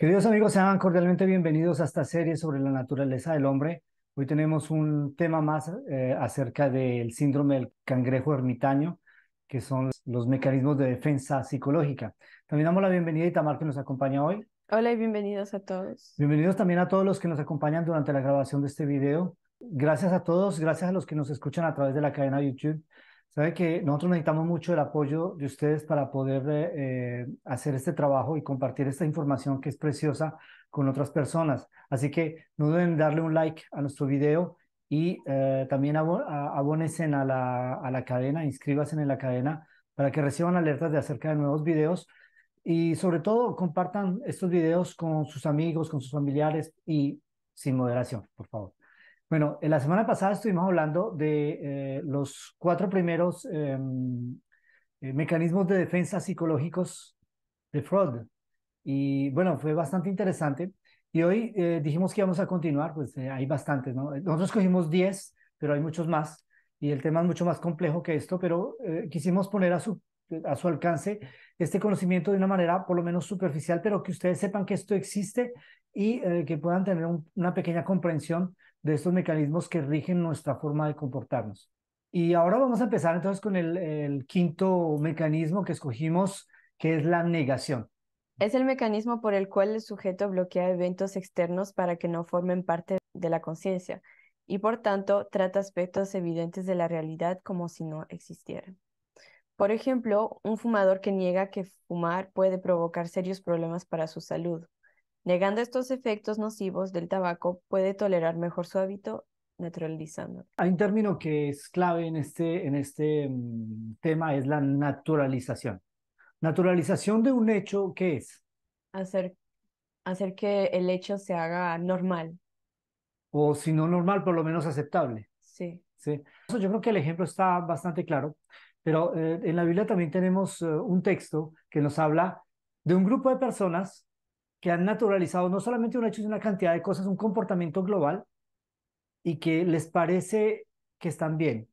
Queridos amigos, sean cordialmente bienvenidos a esta serie sobre la naturaleza del hombre. Hoy tenemos un tema más eh, acerca del síndrome del cangrejo ermitaño, que son los mecanismos de defensa psicológica. También damos la bienvenida a Itamar, que nos acompaña hoy. Hola y bienvenidos a todos. Bienvenidos también a todos los que nos acompañan durante la grabación de este video. Gracias a todos, gracias a los que nos escuchan a través de la cadena YouTube Sabe que nosotros necesitamos mucho el apoyo de ustedes para poder eh, hacer este trabajo y compartir esta información que es preciosa con otras personas. Así que no deben darle un like a nuestro video y eh, también abónense a la, a la cadena, inscríbanse en la cadena para que reciban alertas de acerca de nuevos videos y sobre todo compartan estos videos con sus amigos, con sus familiares y sin moderación, por favor. Bueno, la semana pasada estuvimos hablando de eh, los cuatro primeros em, eh, mecanismos de defensa psicológicos de Freud. Y bueno, fue bastante interesante. Y hoy eh, dijimos que íbamos a continuar, pues hay bastantes, ¿no? Nosotros cogimos 10, pero hay muchos más. Y el tema es mucho más complejo que esto, pero quisimos poner a su, a su alcance este conocimiento de una manera por lo menos superficial, pero que ustedes sepan que esto existe y que puedan tener una pequeña comprensión de estos mecanismos que rigen nuestra forma de comportarnos. Y ahora vamos a empezar entonces con el, quinto mecanismo que escogimos, que es la negación. Es el mecanismo por el cual el sujeto bloquea eventos externos para que no formen parte de la conciencia y por tanto trata aspectos evidentes de la realidad como si no existieran. Por ejemplo, un fumador que niega que fumar puede provocar serios problemas para su salud, Negando estos efectos nocivos del tabaco, puede tolerar mejor su hábito naturalizando. Hay un término que es clave en este, en este mm, tema, es la naturalización. Naturalización de un hecho, ¿qué es? Hacer, hacer que el hecho se haga normal. O si no normal, por lo menos aceptable. Sí. sí. Yo creo que el ejemplo está bastante claro, pero eh, en la Biblia también tenemos eh, un texto que nos habla de un grupo de personas que han naturalizado no solamente un hecho, sino una cantidad de cosas, un comportamiento global y que les parece que están bien.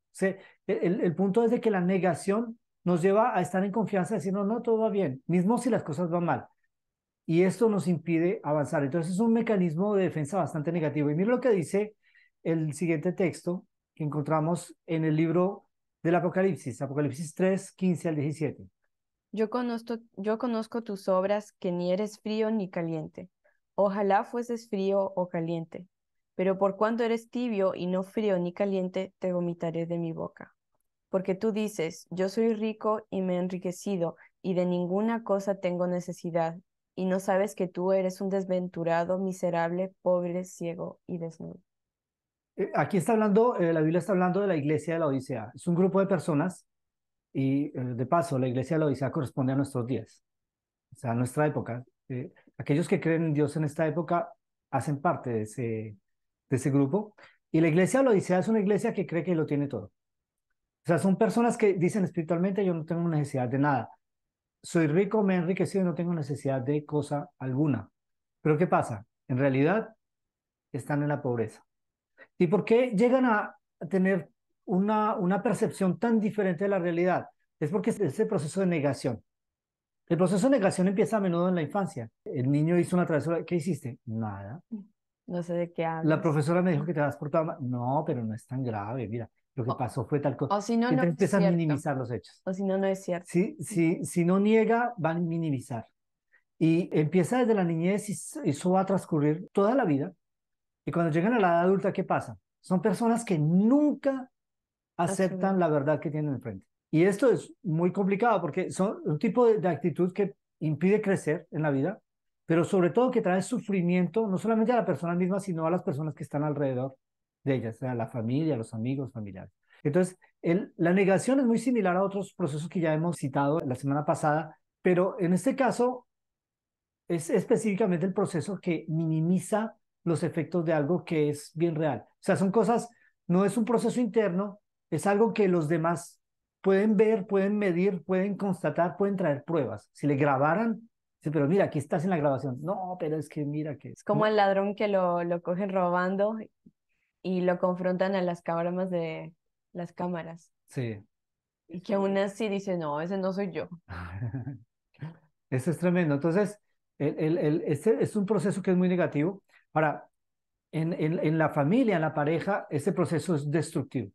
el, punto es de que la negación nos lleva a estar en confianza, decir, no, todo va bien, mismo si las cosas van mal. Y esto nos impide avanzar. Entonces es un mecanismo de defensa bastante negativo. Y miren lo que dice el siguiente texto que encontramos en el libro del Apocalipsis, Apocalipsis 3, 15 al 17. Yo conozco, yo conozco tus obras que ni eres frío ni caliente. Ojalá fueses frío o caliente, pero por cuanto eres tibio y no frío ni caliente, te vomitaré de mi boca. Porque tú dices, yo soy rico y me he enriquecido, y de ninguna cosa tengo necesidad, y no sabes que tú eres un desventurado, miserable, pobre, ciego y desnudo. Eh, aquí está hablando, eh, la Biblia está hablando de la iglesia de la Odisea. Es un grupo de personas y eh, de paso, la iglesia de la corresponde a nuestros días, o sea, a nuestra época. Eh, aquellos que creen en Dios en esta época hacen parte de ese, de ese grupo. Y la iglesia de la es una iglesia que cree que lo tiene todo. O sea, son personas que dicen espiritualmente yo no tengo necesidad de nada. Soy rico, me he enriquecido no tengo necesidad de cosa alguna. Pero ¿qué pasa? En realidad están en la pobreza. ¿Y por qué llegan a tener una, percepción tan diferente de la realidad? Es porque es ese proceso de negación. El proceso de negación empieza a menudo en la infancia. El niño hizo una travesura. ¿Qué hiciste? Nada. No sé de qué hablas. La profesora me dijo que te vas por tu mal. No, pero no es tan grave. Mira, lo que pasó fue tal cosa. O si no, no empieza a minimizar los hechos. O si no, no es cierto. Si, si no niega, van a minimizar. Y empieza desde la niñez y eso va a transcurrir toda la vida. Y cuando llegan a la edad adulta, ¿qué pasa? Son personas que nunca aceptan la verdad que tienen enfrente. Y esto es muy complicado porque son un tipo de, actitud que impide crecer en la vida, pero sobre todo que trae sufrimiento no solamente a la persona misma, sino a las personas que están alrededor de ella, o sea, la familia, los amigos, familiares. Entonces, el, la negación es muy similar a otros procesos que ya hemos citado la semana pasada, pero en este caso es específicamente el proceso que minimiza los efectos de algo que es bien real. O sea, son cosas, no es un proceso interno, es algo que los demás pueden ver, pueden medir, pueden constatar, pueden traer pruebas. Si le grabaran, pero mira, aquí estás en la grabación. No, pero es que mira que... Es como el ladrón que lo, lo cogen robando y lo confrontan a las cámaras de las cámaras. Sí. Y que aún así dice, no, ese no soy yo. Eso es tremendo. Entonces, el, el, este es un proceso que es muy negativo. Ahora, en, en, en la familia, en la pareja, ese proceso es destructivo.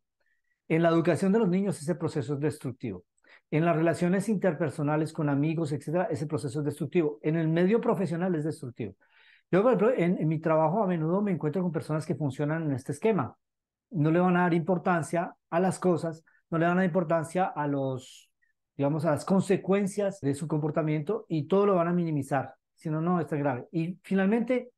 En la educación de los niños ese proceso es destructivo. En las relaciones interpersonales con amigos, etcétera, ese proceso es destructivo. En el medio profesional es destructivo. Yo, por en, mi trabajo a menudo me encuentro con personas que funcionan en este esquema. No le van a dar importancia a las cosas, no le van a dar importancia a los, digamos, a las consecuencias de su comportamiento y todo lo van a minimizar. Si no, no, está grave. Y finalmente,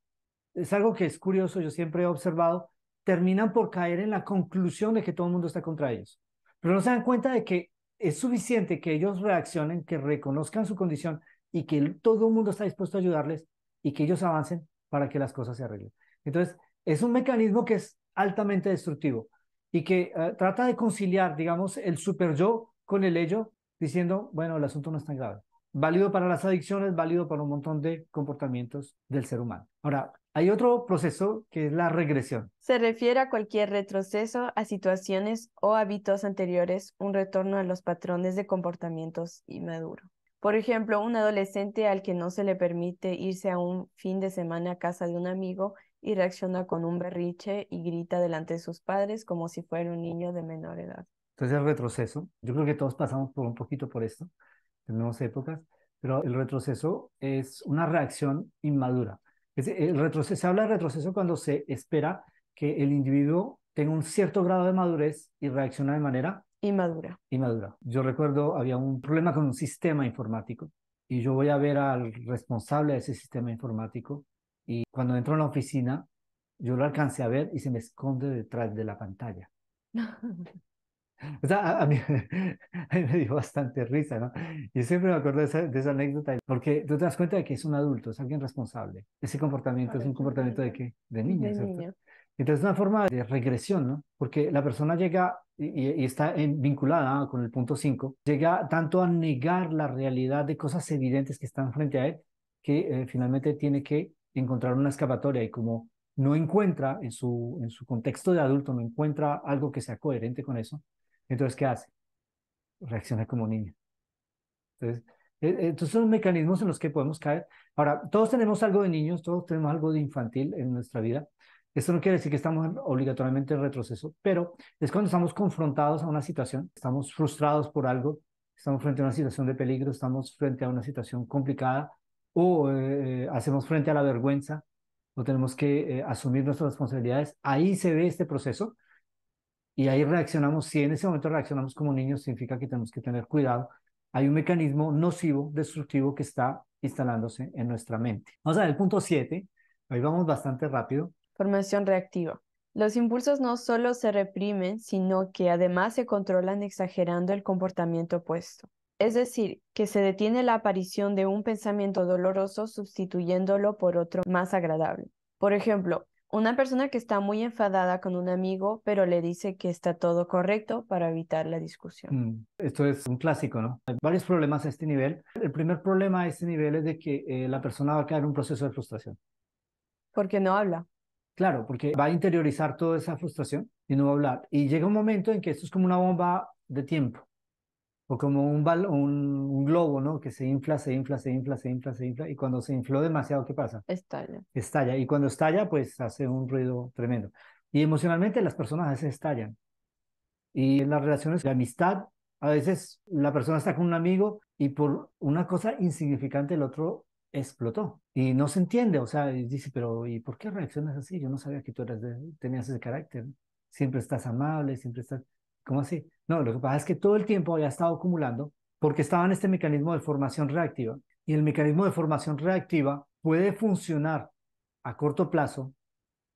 es algo que es curioso, yo siempre he observado terminan por caer en la conclusión de que todo el mundo está contra ellos. Pero no se dan cuenta de que es suficiente que ellos reaccionen, que reconozcan su condición y que todo el mundo está dispuesto a ayudarles y que ellos avancen para que las cosas se arreglen. Entonces, es un mecanismo que es altamente destructivo y que eh, trata de conciliar, digamos, el super yo con el ello, diciendo, bueno, el asunto no es tan grave. Válido para las adicciones, válido para un montón de comportamientos del ser humano. Ahora, hay otro proceso que es la regresión. Se refiere a cualquier retroceso a situaciones o hábitos anteriores, un retorno a los patrones de comportamientos inmaduro. Por ejemplo, un adolescente al que no se le permite irse a un fin de semana a casa de un amigo y reacciona con un berriche y grita delante de sus padres como si fuera un niño de menor edad. Entonces el retroceso, yo creo que todos pasamos por un poquito por esto, en nuevas épocas, pero el retroceso es una reacción inmadura el retroceso, se habla de retroceso cuando se espera que el individuo tenga un cierto grado de madurez y reacciona de manera inmadura. Inmadura. Yo recuerdo, había un problema con un sistema informático y yo voy a ver al responsable de ese sistema informático y cuando entro en la oficina, yo lo alcancé a ver y se me esconde detrás de la pantalla. a, mí, me dio bastante risa, ¿no? Yo siempre me acuerdo de esa, anécdota, porque tú te das cuenta de que es un adulto, es alguien responsable. Ese comportamiento es un comportamiento de qué? De niño, de ¿cierto? Entonces, una forma de regresión, ¿no? Porque la persona llega y, está en, vinculada con el punto 5, llega tanto a negar la realidad de cosas evidentes que están frente a él, que eh, finalmente tiene que encontrar una escapatoria y como no encuentra en su, en su contexto de adulto, no encuentra algo que sea coherente con eso, entonces, ¿qué hace? Reacciona como niño. Entonces, e, e, entonces son mecanismos en los que podemos caer. Ahora, todos tenemos algo de niños, todos tenemos algo de infantil en nuestra vida. Esto no quiere decir que estamos obligatoriamente en retroceso, pero es cuando estamos confrontados a una situación, estamos frustrados por algo, estamos frente a una situación de peligro, estamos frente a una situación complicada o eh, eh, hacemos frente a la vergüenza o tenemos que eh, asumir nuestras responsabilidades. Ahí se ve este proceso y ahí reaccionamos, si en ese momento reaccionamos como niños, significa que tenemos que tener cuidado. Hay un mecanismo nocivo, destructivo que está instalándose en nuestra mente. Vamos a ver el punto 7. Ahí vamos bastante rápido. Formación reactiva. Los impulsos no solo se reprimen, sino que además se controlan exagerando el comportamiento opuesto. Es decir, que se detiene la aparición de un pensamiento doloroso sustituyéndolo por otro más agradable. Por ejemplo, una persona que está muy enfadada con un amigo, pero le dice que está todo correcto para evitar la discusión. Mm, esto es un clásico, ¿no? Hay varios problemas a este nivel. El primer problema a este nivel es de que eh, la persona va a caer en un proceso de frustración. Porque no habla. Claro, porque va a interiorizar toda esa frustración y no va a hablar. Y llega un momento en que esto es como una bomba de tiempo o como un, un, un, globo, ¿no? Que se infla, se infla, se infla, se infla, se infla, y cuando se infló demasiado, ¿qué pasa? Estalla. Estalla, y cuando estalla, pues hace un ruido tremendo. Y emocionalmente las personas a veces estallan. Y en las relaciones de amistad, a veces la persona está con un amigo y por una cosa insignificante el otro explotó y no se entiende, o sea, dice, pero ¿y por qué reaccionas así? Yo no sabía que tú eras de, tenías ese carácter. Siempre estás amable, siempre estás... ¿Cómo así? No, lo que pasa es que todo el tiempo había estado acumulando porque estaba en este mecanismo de formación reactiva. Y el mecanismo de formación reactiva puede funcionar a corto plazo,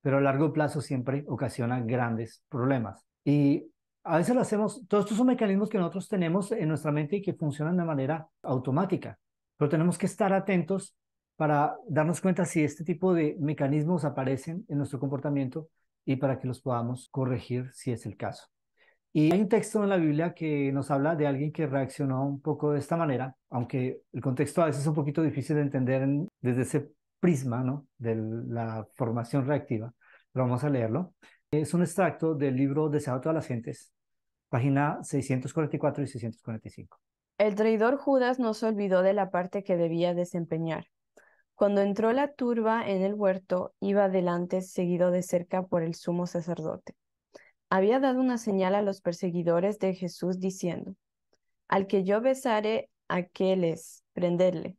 pero a largo plazo siempre ocasiona grandes problemas. Y a veces lo hacemos, todos estos son mecanismos que nosotros tenemos en nuestra mente y que funcionan de manera automática, pero tenemos que estar atentos para darnos cuenta si este tipo de mecanismos aparecen en nuestro comportamiento y para que los podamos corregir si es el caso. Y hay un texto en la Biblia que nos habla de alguien que reaccionó un poco de esta manera, aunque el contexto a veces es un poquito difícil de entender desde ese prisma ¿no? de la formación reactiva, pero vamos a leerlo. Es un extracto del libro Deseado a todas las gentes, página 644 y 645. El traidor Judas no se olvidó de la parte que debía desempeñar. Cuando entró la turba en el huerto, iba adelante seguido de cerca por el sumo sacerdote había dado una señal a los perseguidores de Jesús diciendo, Al que yo besare, aquel es, prenderle.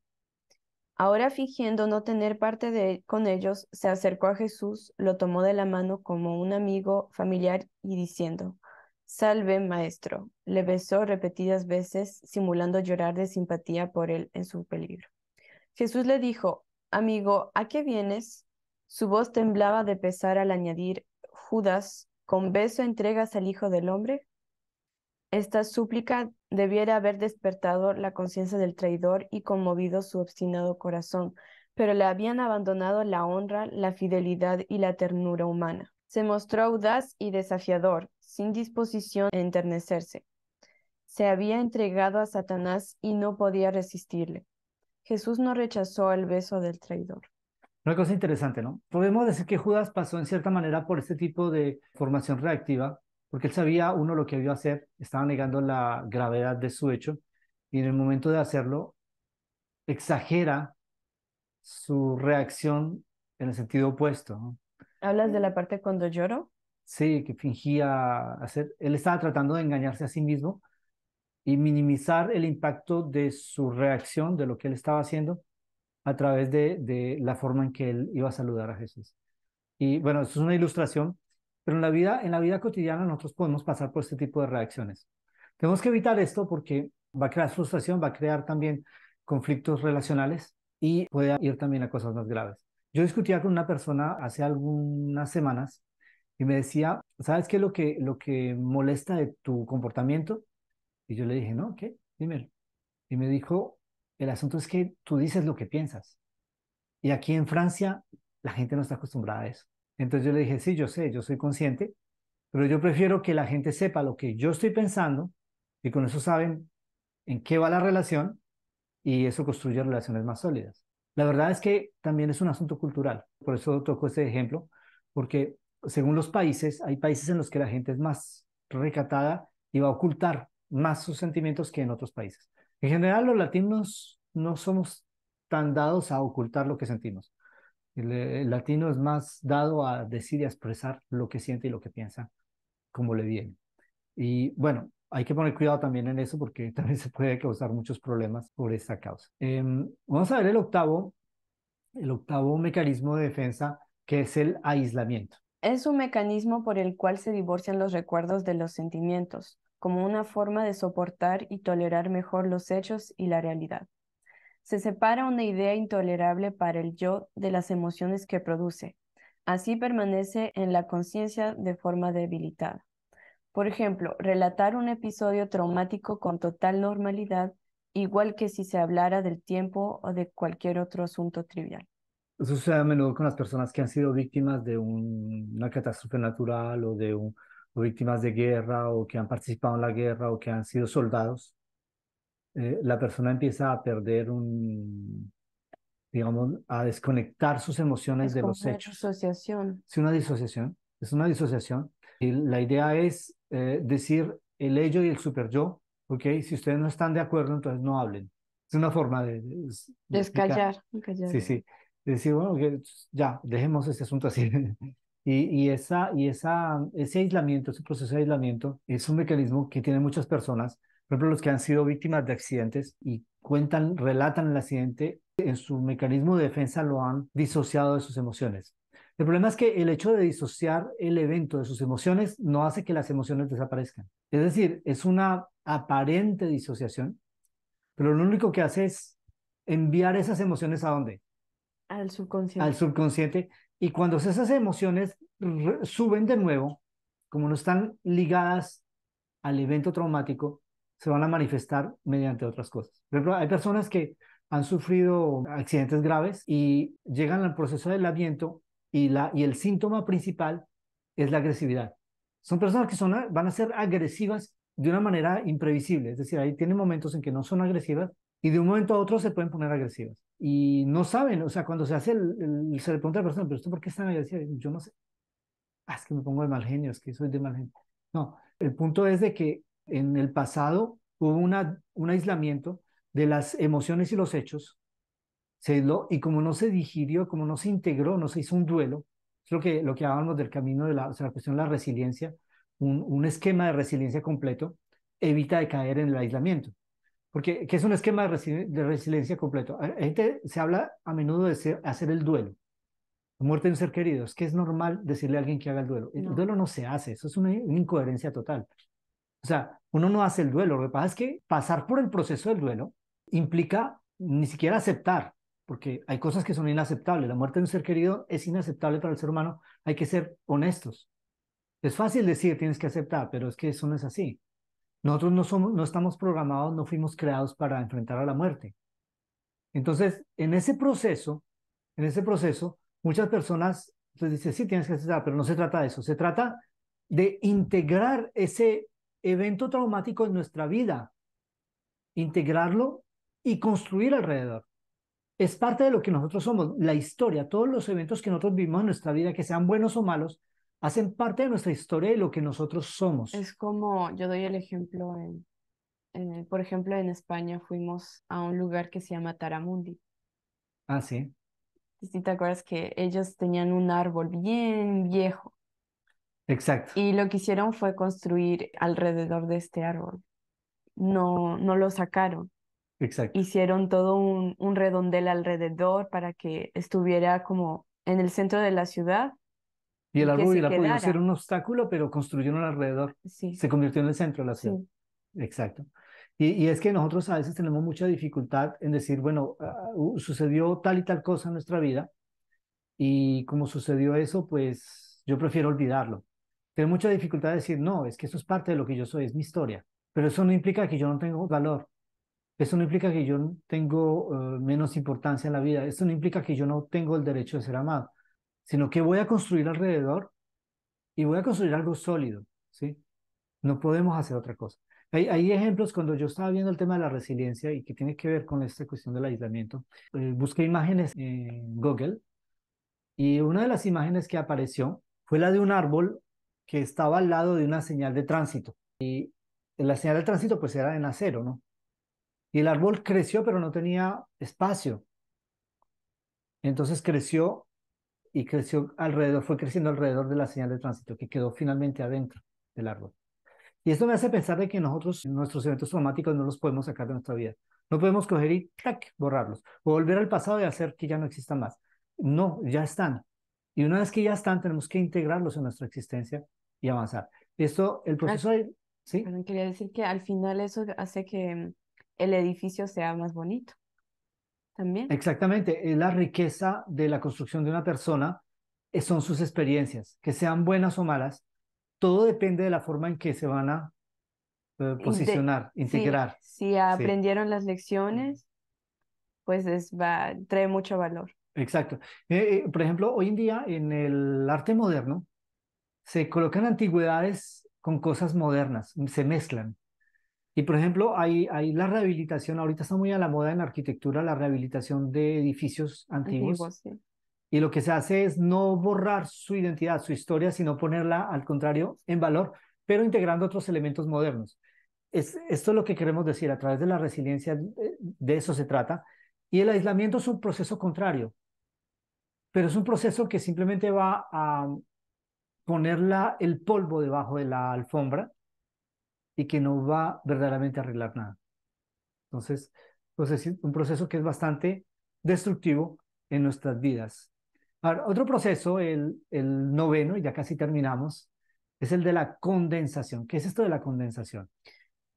Ahora fingiendo no tener parte de, con ellos, se acercó a Jesús, lo tomó de la mano como un amigo familiar y diciendo, Salve, maestro. Le besó repetidas veces, simulando llorar de simpatía por él en su peligro. Jesús le dijo, Amigo, ¿a qué vienes? Su voz temblaba de pesar al añadir, Judas, ¿Con beso entregas al Hijo del Hombre? Esta súplica debiera haber despertado la conciencia del traidor y conmovido su obstinado corazón, pero le habían abandonado la honra, la fidelidad y la ternura humana. Se mostró audaz y desafiador, sin disposición a enternecerse. Se había entregado a Satanás y no podía resistirle. Jesús no rechazó el beso del traidor. Una cosa interesante, ¿no? Podemos decir que Judas pasó en cierta manera por este tipo de formación reactiva, porque él sabía uno lo que iba a hacer, estaba negando la gravedad de su hecho, y en el momento de hacerlo, exagera su reacción en el sentido opuesto. ¿Hablas de la parte cuando lloro? Sí, que fingía hacer. Él estaba tratando de engañarse a sí mismo y minimizar el impacto de su reacción, de lo que él estaba haciendo, a través de, de la forma en que él iba a saludar a Jesús. Y bueno, eso es una ilustración, pero en la vida, en la vida cotidiana nosotros podemos pasar por este tipo de reacciones. Tenemos que evitar esto porque va a crear frustración, va a crear también conflictos relacionales y puede ir también a cosas más graves. Yo discutía con una persona hace algunas semanas y me decía, ¿sabes qué es lo que, lo que molesta de tu comportamiento? Y yo le dije, no, ¿qué? Dímelo. Y me dijo, el asunto es que tú dices lo que piensas. Y aquí en Francia la gente no está acostumbrada a eso. Entonces yo le dije, sí, yo sé, yo soy consciente, pero yo prefiero que la gente sepa lo que yo estoy pensando y con eso saben en qué va la relación y eso construye relaciones más sólidas. La verdad es que también es un asunto cultural, por eso toco este ejemplo, porque según los países, hay países en los que la gente es más recatada y va a ocultar más sus sentimientos que en otros países. En general, los latinos no somos tan dados a ocultar lo que sentimos. El, eh, latino es más dado a decir y expresar lo que siente y lo que piensa como le viene. Y bueno, hay que poner cuidado también en eso porque también se puede causar muchos problemas por esa causa. Em, vamos a ver el octavo, el octavo mecanismo de defensa que es el aislamiento. Es un mecanismo por el cual se divorcian los recuerdos de los sentimientos como una forma de soportar y tolerar mejor los hechos y la realidad. Se separa una idea intolerable para el yo de las emociones que produce. Así permanece en la conciencia de forma debilitada. Por ejemplo, relatar un episodio traumático con total normalidad, igual que si se hablara del tiempo o de cualquier otro asunto trivial. Eso sucede a menudo con las personas que han sido víctimas de una catástrofe natural o de un, víctimas de guerra o que han participado en la guerra o que han sido soldados, eh, la persona empieza a perder un, digamos, a desconectar sus emociones de los hechos. Es una disociación. Es una disociación, es una disociación. Y la idea es eh, decir el ello y el super yo, ¿ok? Si ustedes no están de acuerdo, entonces no hablen. Es una forma de... de, Descallar, Sí, sí. decir, bueno, ya, dejemos este asunto así. Y, esa, y esa, ese aislamiento, ese proceso de aislamiento, es un mecanismo que tienen muchas personas, por ejemplo, los que han sido víctimas de accidentes y cuentan, relatan el accidente, en su mecanismo de defensa lo han disociado de sus emociones. El problema es que el hecho de disociar el evento de sus emociones no hace que las emociones desaparezcan. Es decir, es una aparente disociación, pero lo único que hace es enviar esas emociones a dónde? Al subconsciente. Al subconsciente, y cuando esas emociones suben de nuevo, como no están ligadas al evento traumático, se van a manifestar mediante otras cosas. Por ejemplo, hay personas que han sufrido accidentes graves y llegan al proceso del aviento y, la, y el síntoma principal es la agresividad. Son personas que son, van a ser agresivas de una manera imprevisible, es decir, ahí tienen momentos en que no son agresivas, y de un momento a otro se pueden poner agresivas. Y no saben, o sea, cuando se hace el, se le pregunta a la persona, pero usted por qué están agresivas? Yo no sé. Ah, es que me pongo de mal genio, es que soy de mal genio. No, el punto es de que en el pasado hubo una, un aislamiento de las emociones y los hechos, se aisló, y como no se digirió, como no se integró, no se hizo un duelo, es lo que, lo que hablábamos del camino de la, o sea, la cuestión de la resiliencia, un, un esquema de resiliencia completo evita de caer en el aislamiento. Porque es un esquema de, resiliencia completo. La gente se habla a menudo de hacer el duelo. La muerte de un ser querido. Es que es normal decirle a alguien que haga el duelo. El duelo no se hace. Eso es una, una, incoherencia total. O sea, uno no hace el duelo. Lo que pasa es que pasar por el proceso del duelo implica ni siquiera aceptar, porque hay cosas que son inaceptables. La muerte de un ser querido es inaceptable para el ser humano. Hay que ser honestos. Es fácil decir, tienes que aceptar, pero es que eso no es así. Nosotros no, somos, no estamos programados, no fuimos creados para enfrentar a la muerte. Entonces, en ese proceso, en ese proceso, muchas personas pues, dicen, sí, tienes que aceptar, pero no se trata de eso, se trata de integrar ese evento traumático en nuestra vida, integrarlo y construir alrededor. Es parte de lo que nosotros somos, la historia, todos los eventos que nosotros vivimos en nuestra vida, que sean buenos o malos, hacen parte de nuestra historia y lo que nosotros somos. Es como, yo doy el ejemplo, en, eh, por ejemplo, en España fuimos a un lugar que se llama Taramundi. Ah, sí. Si te acuerdas que ellos tenían un árbol bien viejo? Exacto. Y lo que hicieron fue construir alrededor de este árbol. No, no lo sacaron. Exacto. Hicieron todo un, un redondel alrededor para que estuviera como en el centro de la ciudad y el árbol la ser un obstáculo, pero construyeron alrededor. Se convirtió en el centro de la ciudad. Exacto. Y, es que nosotros a veces tenemos mucha dificultad en decir, bueno, ah, sucedió tal y tal cosa en nuestra vida y como sucedió eso, pues yo prefiero olvidarlo. Tengo mucha dificultad de decir, no, es que eso es parte de lo que yo soy, es mi historia. Pero eso no implica que yo no tengo valor. Eso no implica que yo tengo eh, menos importancia en la vida. Eso no implica que yo no tengo el derecho de ser amado sino que voy a construir alrededor y voy a construir algo sólido, ¿sí? No podemos hacer otra cosa. Hay, ejemplos cuando yo estaba viendo el tema de la resiliencia y que tiene que ver con esta cuestión del aislamiento. Eh, busqué imágenes en Google y una de las imágenes que apareció fue la de un árbol que estaba al lado de una señal de tránsito. Y la señal de tránsito pues era en acero, ¿no? Y el árbol creció pero no tenía espacio. Entonces creció y creció alrededor, fue creciendo alrededor de la señal de tránsito que quedó finalmente adentro del árbol. Y esto me hace pensar de que nosotros, nuestros eventos traumáticos no los podemos sacar de nuestra vida. No podemos coger y ¡tac! borrarlos o volver al pasado y hacer que ya no existan más. No, ya están. Y una vez que ya están, tenemos que integrarlos en nuestra existencia y avanzar. Esto, el proceso ¿sí? quería decir que al final eso hace que el edificio sea más bonito. Exactamente, la riqueza de la construcción de una persona, eh, son sus experiencias, que sean buenas o malas, todo depende de la forma en que se van a eh, posicionar, integrar. Si, aprendieron las lecciones, pues es, va, trae mucho valor. Exacto. Eh, por ejemplo, hoy en día en el arte moderno se colocan antigüedades con cosas modernas, se mezclan. Y por ejemplo, hay, hay la rehabilitación, ahorita está muy a la moda en arquitectura, la rehabilitación de edificios antiguos. Y lo que se hace es no borrar su identidad, su historia, sino ponerla al contrario en valor, pero integrando otros elementos modernos. Es, esto es lo que queremos decir, a través de la resiliencia, eh, de, eso se trata. Y el aislamiento es un proceso contrario, pero es un proceso que simplemente va a poner el polvo debajo de la alfombra y que no va verdaderamente a arreglar nada. Entonces, pues es un proceso que es bastante destructivo en nuestras vidas. otro proceso, el noveno, y ya casi terminamos, es el de la condensación. ¿Qué es esto de la condensación?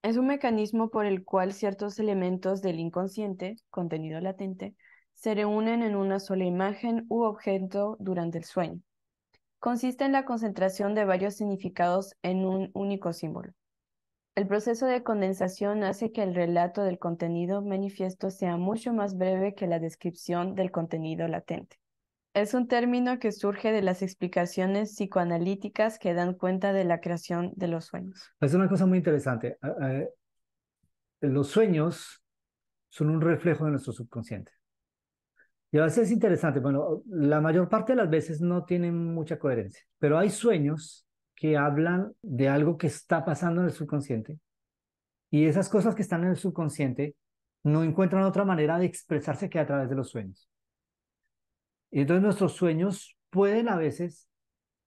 Es un mecanismo por el cual ciertos elementos del inconsciente, contenido latente, se reúnen en una sola imagen u objeto durante el sueño. Consiste en la concentración de varios significados en un único símbolo. El proceso de condensación hace que el relato del contenido manifiesto sea mucho más breve que la descripción del contenido latente. Es un término que surge de las explicaciones psicoanalíticas que dan cuenta de la creación de los sueños. Es una cosa muy interesante. Ah, ah, los sueños son un reflejo de nuestro subconsciente. Y a veces es interesante, bueno, la mayor parte de las veces no tienen mucha coherencia, pero hay sueños que hablan de algo que está pasando en el subconsciente. Y esas cosas que están en el subconsciente no encuentran otra manera de expresarse que a través de los sueños. Y entonces nuestros sueños pueden a veces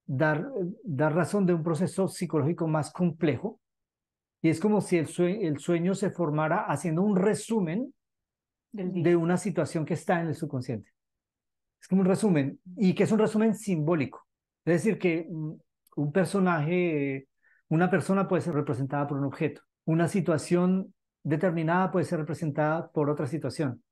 dar, dar razón de un proceso psicológico más complejo. Y es como si el, el sueño se formara haciendo un resumen de una situación que está en el subconsciente. Es como un resumen, y que es un resumen simbólico. Es decir, que mm, un personaje, una persona puede ser representada por un objeto, una situación determinada puede ser representada por otra situación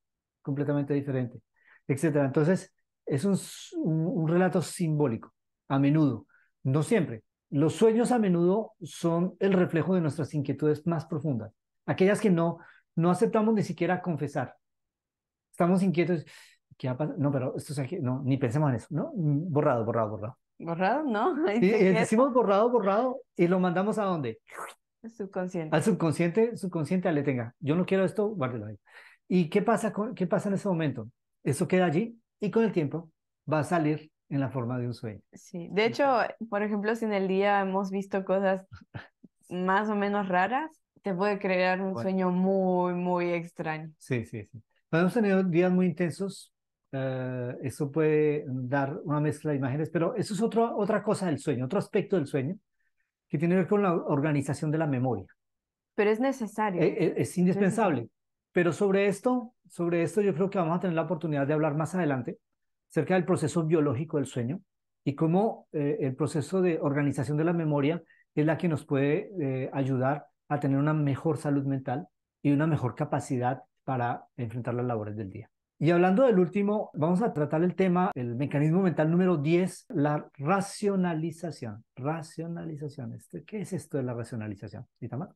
completamente diferente, etc. Entonces, es un, relato simbólico, a menudo, no siempre. Los sueños a menudo son el reflejo de nuestras inquietudes más profundas, aquellas que no, no aceptamos ni siquiera confesar. Estamos inquietos, ¿qué ha No, pero esto es aquí, no, ni pensemos en eso, ¿no? Mm, borrado, borrado, borrado borrado, ¿no? decimos borrado, borrado y lo mandamos a dónde? Al Subconsciente. Al subconsciente, subconsciente, le tenga. Yo no quiero esto, guárdelo ahí. ¿Y qué pasa, con, qué pasa en ese momento? Eso queda allí y con el tiempo va a salir en la forma de un sueño. Sí, de hecho, por ejemplo, si en el día hemos visto cosas más o menos raras, te puede crear un sueño muy, muy extraño. Sí, sí, sí. Podemos tenido días muy intensos, eh, eso puede dar una mezcla de imágenes, pero eso es otra cosa del sueño, otro aspecto del sueño que tiene que ver con la organización de la memoria. Pero es e, necesario. E, es, indispensable. Pero sobre esto, sobre esto yo creo que vamos a tener la oportunidad de hablar más adelante acerca del proceso biológico del sueño y cómo eh, el proceso de organización de la memoria es la que nos puede eh, ayudar a tener una mejor salud mental y una mejor capacidad para enfrentar las labores del día. Y hablando del último, vamos a tratar el tema, el mecanismo mental número 10, la racionalización. Racionalización. Este, ¿Qué es esto de la racionalización?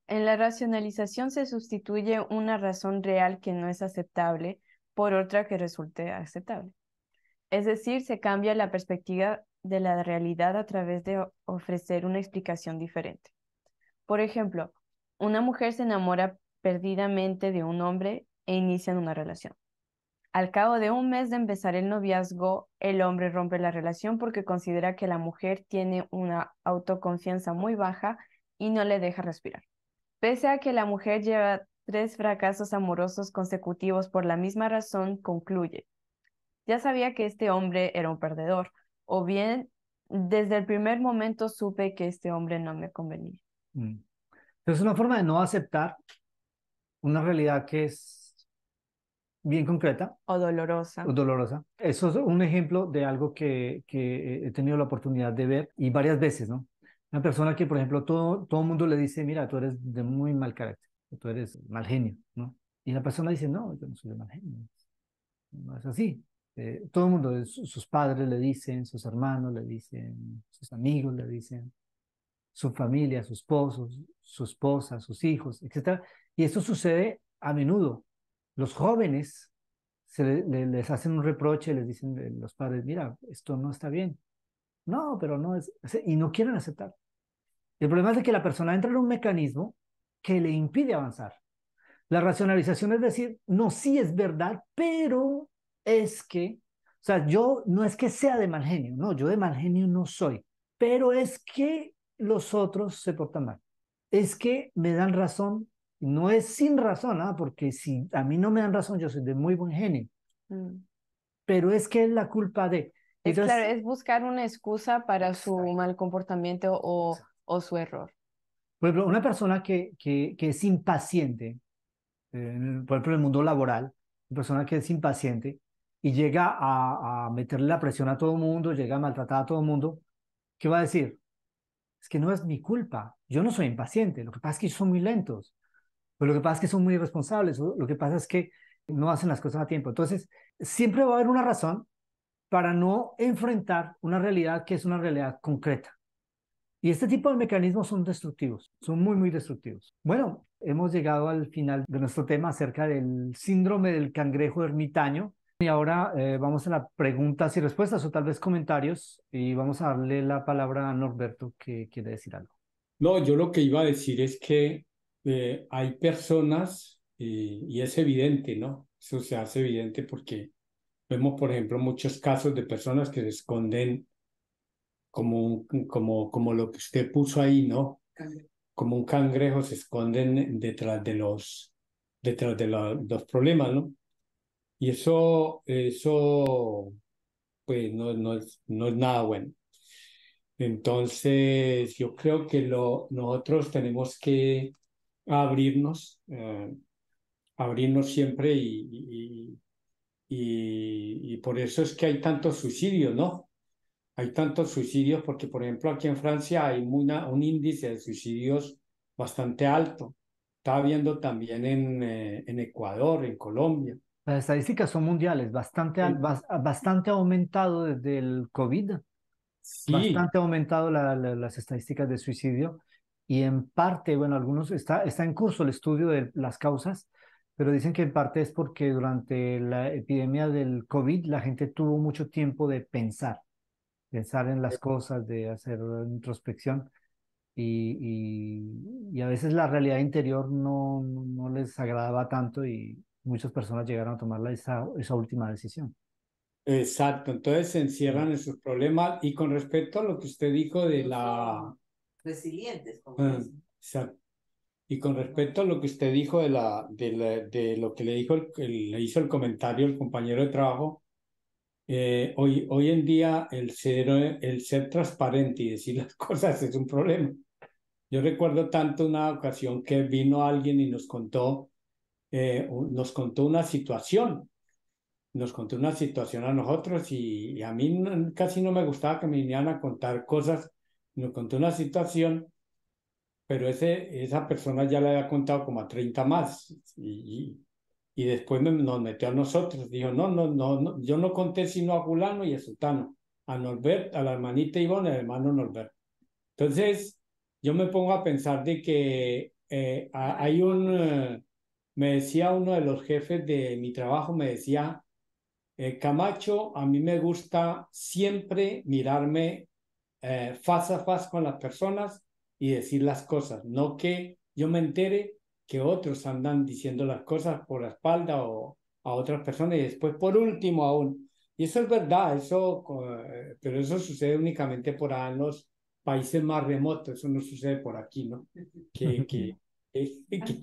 En la racionalización se sustituye una razón real que no es aceptable por otra que resulte aceptable. Es decir, se cambia la perspectiva de la realidad a través de ofrecer una explicación diferente. Por ejemplo, una mujer se enamora perdidamente de un hombre e inician una relación. Al cabo de un mes de empezar el noviazgo, el hombre rompe la relación porque considera que la mujer tiene una autoconfianza muy baja y no le deja respirar. Pese a que la mujer lleva tres fracasos amorosos consecutivos por la misma razón, concluye. Ya sabía que este hombre era un perdedor, o bien desde el primer momento supe que este hombre no me convenía. Mm. Es una forma de no aceptar una realidad que es bien concreta. O dolorosa. O dolorosa. Eso es un ejemplo de algo que, que eh, he tenido la oportunidad de ver y varias veces, ¿no? Una persona que, por ejemplo, todo, todo el mundo le dice, mira, tú eres de muy mal carácter, tú eres mal genio, ¿no? Y la persona dice, no, yo no soy de mal genio, no es así. Eh, todo el mundo, sus padres le dicen, sus hermanos le dicen, sus amigos le dicen, su familia, sus esposos, su esposa, sus hijos, etc. Y eso sucede a menudo, los jóvenes se les hacen un reproche, les dicen los padres, mira, esto no está bien. No, pero no es, y no quieren aceptar. El problema es que la persona entra en un mecanismo que le impide avanzar. La racionalización es decir, no, sí es verdad, pero es que, o sea, yo no es que sea de mal genio, no, yo de mal genio no soy, pero es que los otros se portan mal. Es que me dan razón no es sin razón, ¿ah? porque si a mí no me dan razón, yo soy de muy buen genio. Mm. Pero es que es la culpa de... es, buscar una excusa para su mal comportamiento o, su error. Por ejemplo, una persona que, es impaciente, eh, por ejemplo, en el mundo laboral, una persona que es impaciente y llega a, a meterle la presión a todo el mundo, llega a maltratar a todo el mundo, ¿qué va a decir? Es que no es mi culpa, yo no soy impaciente, lo que pasa es que son muy lentos. Pero pues lo que pasa es que son muy irresponsables, lo que pasa es que no hacen las cosas a tiempo. Entonces, siempre va a haber una razón para no enfrentar una realidad que es una realidad concreta. Y este tipo de mecanismos son destructivos, son muy, muy destructivos. Bueno, hemos llegado al final de nuestro tema acerca del síndrome del cangrejo ermitaño. Y ahora eh, vamos a las preguntas y respuestas o tal vez comentarios y vamos a darle la palabra a Norberto que quiere decir algo. No, yo lo que iba a decir es que eh, hay personas, eh, y, es evidente, ¿no? Eso se hace evidente porque vemos, por ejemplo, muchos casos de personas que se esconden como, como, como lo que usted puso ahí, ¿no? Como un cangrejo se esconden detrás de los, detrás de los problemas, ¿no? Y eso, eso pues no, no, es, no es nada bueno. Entonces, yo creo que lo, nosotros tenemos que abrirnos, eh, abrirnos siempre y, y, por eso es que hay tantos suicidios, ¿no? Hay tantos suicidios porque, por ejemplo, aquí en Francia hay una, un índice de suicidios bastante alto. está viendo también en, eh, en Ecuador, en Colombia. Las estadísticas son mundiales, bastante, bastante aumentado desde el COVID. Bastante aumentado las estadísticas de suicidio y en parte, bueno, algunos, está, está en curso el estudio de las causas, pero dicen que en parte es porque durante la epidemia del COVID la gente tuvo mucho tiempo de pensar, pensar en las cosas, de hacer introspección. Y, y, a veces la realidad interior no, no les agradaba tanto y muchas personas llegaron a tomar esa, esa última decisión. Exacto, entonces se encierran en sus problemas y con respecto a lo que usted dijo de pues la resilientes. Ah, y con respecto a lo que usted dijo de, la, de, lo que le, dijo hizo el comentario el compañero de trabajo, eh, hoy, hoy en día el ser, el ser transparente y decir las cosas es un problema. Yo recuerdo tanto una ocasión que vino alguien y nos contó, eh, nos contó una situación, nos contó una situación a nosotros y, y a mí casi no me gustaba que me vinieran a contar cosas nos contó una situación, pero ese, esa persona ya la había contado como a 30 más y, y, después nos metió a nosotros, dijo, no, no, no, yo no conté sino a Gulano y a Sultano, a Norbert, a la hermanita Ivonne, al hermano Norbert. Entonces, yo me pongo a pensar de que eh, hay un, eh, me decía uno de los jefes de mi trabajo, me decía, eh, Camacho, a mí me gusta siempre mirarme eh, faz a face con las personas y decir las cosas, no que yo me entere que otros andan diciendo las cosas por la espalda o a otras personas y después por último aún. Y eso es verdad, eso, eh, pero eso sucede únicamente por ahí en los países más remotos, eso no sucede por aquí, ¿no? Que, que,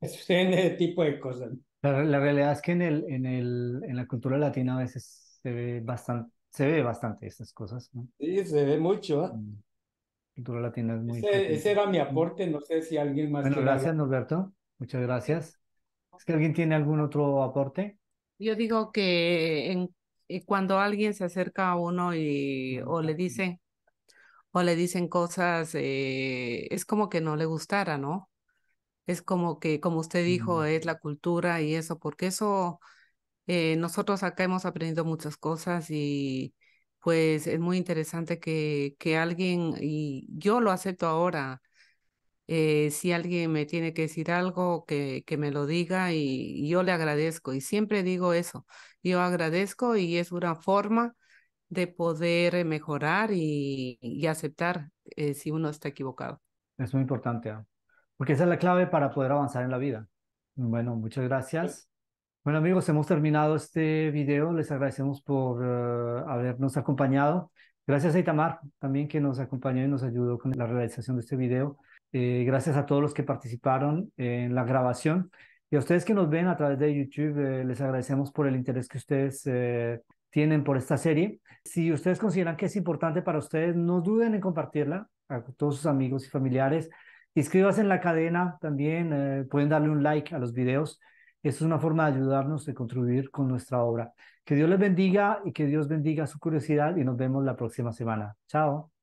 sucede, en ese tipo de cosas. La, la, realidad es que en, el, en, el, en la cultura latina a veces se ve bastante se ve bastante estas cosas. ¿no? Sí, se ve mucho. la ¿ah? Cultura mm. latina es muy... Ese, ese, era mi aporte, no sé si alguien más... Bueno, gracias, Norberto. Muchas gracias. ¿Es que alguien tiene algún otro aporte? Yo digo que en, eh, cuando alguien se acerca a uno y o le dicen o le dicen cosas, eh, es como que no le gustara, ¿no? Es como que, como usted dijo, mm. es la cultura y eso, porque eso eh, nosotros acá hemos aprendido muchas cosas y pues es muy interesante que, alguien, y yo lo acepto ahora, eh, si alguien me tiene que decir algo, que, me lo diga y yo le agradezco. Y siempre digo eso, yo agradezco y es una forma de poder mejorar y, y aceptar eh, si uno está equivocado. Es muy importante, ¿ah? porque esa es la clave para poder avanzar en la vida. Bueno, muchas gracias. Bueno amigos, hemos terminado este video. Les agradecemos por eh, habernos acompañado. Gracias a Itamar también que nos acompañó y nos ayudó con la realización de este video. Eh, gracias a todos los que participaron en la grabación. Y a ustedes que nos ven a través de YouTube, eh, les agradecemos por el interés que ustedes tienen por esta serie. Si ustedes consideran que es importante para ustedes, no duden en compartirla a todos sus amigos y familiares. Inscríbanse en la cadena también, pueden darle un like a los videos es una forma de ayudarnos, de contribuir con nuestra obra. Que Dios les bendiga y que Dios bendiga su curiosidad y nos vemos la próxima semana. Chao.